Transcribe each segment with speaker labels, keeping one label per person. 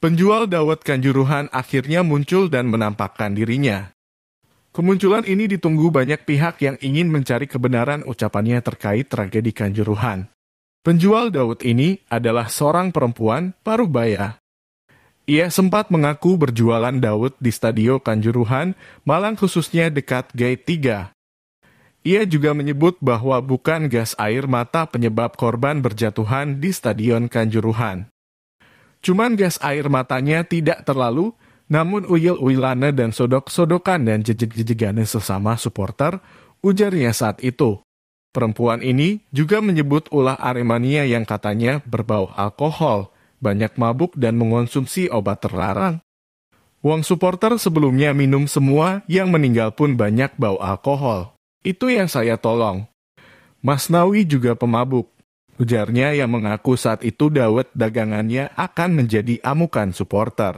Speaker 1: Penjual dawet kanjuruhan akhirnya muncul dan menampakkan dirinya. Kemunculan ini ditunggu banyak pihak yang ingin mencari kebenaran ucapannya terkait tragedi kanjuruhan. Penjual dawet ini adalah seorang perempuan parubaya. Ia sempat mengaku berjualan dawet di Stadion Kanjuruhan, Malang khususnya dekat Gate 3. Ia juga menyebut bahwa bukan gas air mata penyebab korban berjatuhan di Stadion Kanjuruhan. Cuman gas air matanya tidak terlalu, namun uyil Wilana dan sodok-sodokan dan jejeg-jejegane sesama supporter, ujarnya saat itu. Perempuan ini juga menyebut ulah Aremania yang katanya berbau alkohol, banyak mabuk dan mengonsumsi obat terlarang. Wong supporter sebelumnya minum semua yang meninggal pun banyak bau alkohol. Itu yang saya tolong. Mas Nawi juga pemabuk. Ujarnya yang mengaku saat itu dawet dagangannya akan menjadi amukan supporter.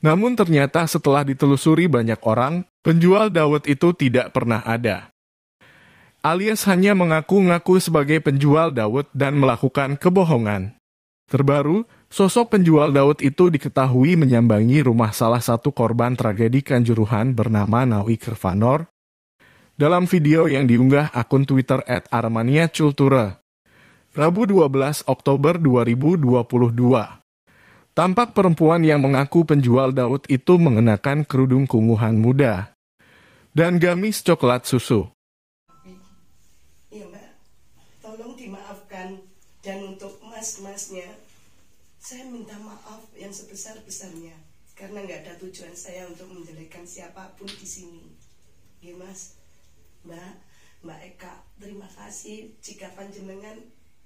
Speaker 1: Namun ternyata setelah ditelusuri banyak orang, penjual dawet itu tidak pernah ada. Alias hanya mengaku-ngaku sebagai penjual dawet dan melakukan kebohongan. Terbaru, sosok penjual dawet itu diketahui menyambangi rumah salah satu korban tragedi Kanjuruhan bernama Nawi Kervanor dalam video yang diunggah akun Twitter at Armania Cultura. Rabu 12 Oktober 2022. Tampak perempuan yang mengaku penjual Daud itu mengenakan kerudung kunguhan muda dan gamis coklat susu.
Speaker 2: Iya mbak, tolong dimaafkan dan untuk mas-masnya, saya minta maaf yang sebesar-besarnya karena nggak ada tujuan saya untuk menjelekkan siapapun di sini. Iya mas, mbak, mbak Eka, terima kasih jika panjenengan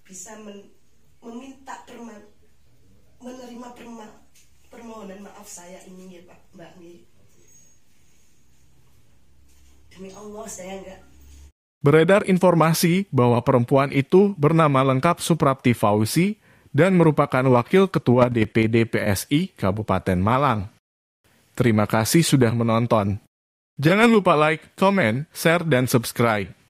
Speaker 2: bisa men, meminta perma, menerima perma, permohonan maaf saya ini ya Pak Mbak miri Demi Allah saya enggak
Speaker 1: Beredar informasi bahwa perempuan itu bernama lengkap Suprapti Fauzi dan merupakan Wakil Ketua DPD PSI Kabupaten Malang. Terima kasih sudah menonton. Jangan lupa like, comment, share, dan subscribe.